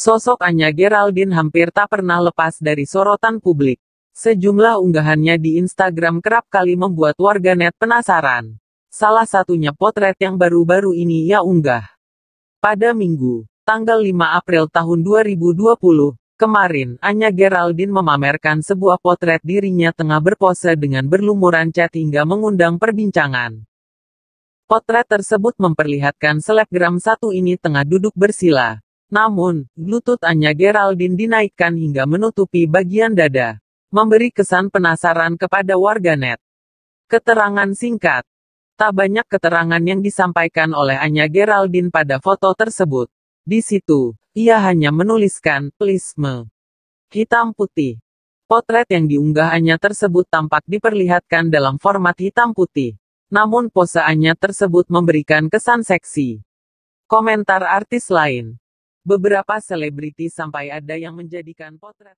Sosok Anya Geraldine hampir tak pernah lepas dari sorotan publik. Sejumlah unggahannya di Instagram kerap kali membuat warganet penasaran. Salah satunya potret yang baru-baru ini ia unggah. Pada minggu, tanggal 5 April tahun 2020, kemarin Anya Geraldine memamerkan sebuah potret dirinya tengah berpose dengan berlumuran cat hingga mengundang perbincangan. Potret tersebut memperlihatkan selebgram satu ini tengah duduk bersila, namun, lutut Anya Geraldine dinaikkan hingga menutupi bagian dada, memberi kesan penasaran kepada warganet. Keterangan singkat. Tak banyak keterangan yang disampaikan oleh Anya Geraldine pada foto tersebut. Di situ, ia hanya menuliskan, please me. Hitam putih. Potret yang diunggah Anya tersebut tampak diperlihatkan dalam format hitam putih. Namun pose Anya tersebut memberikan kesan seksi. Komentar artis lain. Beberapa selebriti sampai ada yang menjadikan potret